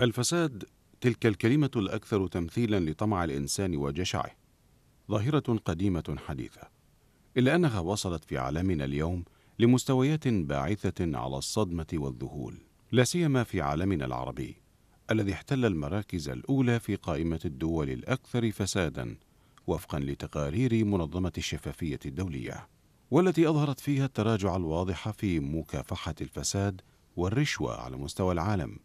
الفساد تلك الكلمة الأكثر تمثيلا لطمع الإنسان وجشعه ظاهرة قديمة حديثة إلا أنها وصلت في عالمنا اليوم لمستويات باعثة على الصدمة والذهول لا سيما في عالمنا العربي الذي احتل المراكز الأولى في قائمة الدول الأكثر فسادا وفقا لتقارير منظمة الشفافية الدولية والتي أظهرت فيها التراجع الواضح في مكافحة الفساد والرشوة على مستوى العالم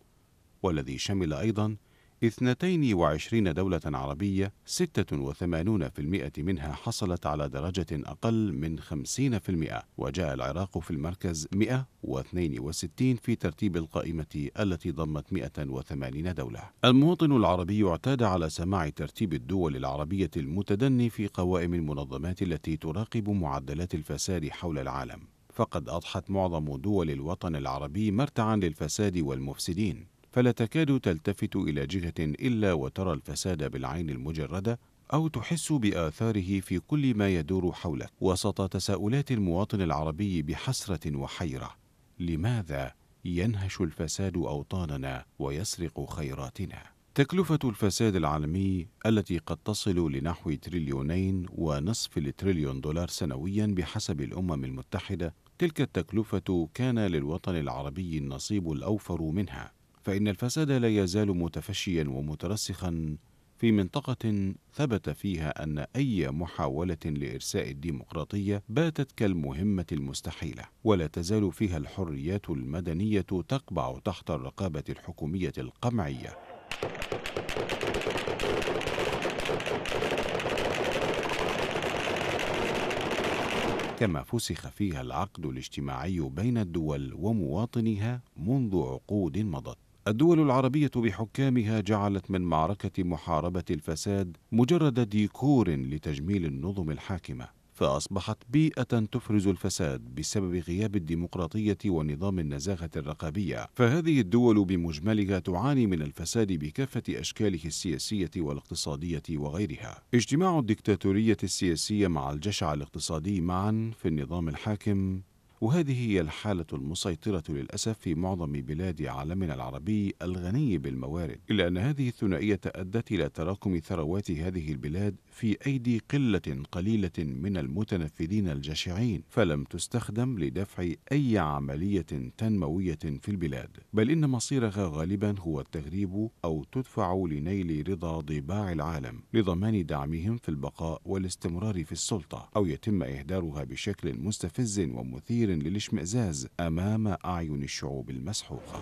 والذي شمل أيضا 22 دولة عربية 86% منها حصلت على درجة أقل من 50% وجاء العراق في المركز 162 في ترتيب القائمة التي ضمت 180 دولة المواطن العربي اعتاد على سماع ترتيب الدول العربية المتدني في قوائم المنظمات التي تراقب معدلات الفساد حول العالم فقد أضحت معظم دول الوطن العربي مرتعا للفساد والمفسدين فلا تكاد تلتفت الى جهه الا وترى الفساد بالعين المجرده او تحس باثاره في كل ما يدور حولك وسط تساؤلات المواطن العربي بحسره وحيره لماذا ينهش الفساد اوطاننا ويسرق خيراتنا تكلفة الفساد العالمي التي قد تصل لنحو تريليونين ونصف التريليون دولار سنويا بحسب الأمم المتحدة تلك التكلفة كان للوطن العربي النصيب الأوفر منها فإن الفساد لا يزال متفشيا ومترسخا في منطقة ثبت فيها أن أي محاولة لإرساء الديمقراطية باتت كالمهمة المستحيلة، ولا تزال فيها الحريات المدنية تقبع تحت الرقابة الحكومية القمعية. كما فسخ فيها العقد الاجتماعي بين الدول ومواطنيها منذ عقود مضت. الدول العربية بحكامها جعلت من معركة محاربة الفساد مجرد ديكور لتجميل النظم الحاكمة، فأصبحت بيئة تفرز الفساد بسبب غياب الديمقراطية ونظام النزاهة الرقابية، فهذه الدول بمجملها تعاني من الفساد بكافة أشكاله السياسية والاقتصادية وغيرها. اجتماع الدكتاتورية السياسية مع الجشع الاقتصادي معا في النظام الحاكم وهذه هي الحالة المسيطرة للأسف في معظم بلاد عالمنا العربي الغني بالموارد إلا أن هذه الثنائية أدت إلى تراكم ثروات هذه البلاد في أيدي قلة قليلة من المتنفذين الجشعين فلم تستخدم لدفع أي عملية تنموية في البلاد بل إن مصيرها غالبا هو التغريب أو تدفع لنيل رضا ضباع العالم لضمان دعمهم في البقاء والاستمرار في السلطة أو يتم إهدارها بشكل مستفز ومثير مثير للاشمئزاز أمام أعين الشعوب المسحوقة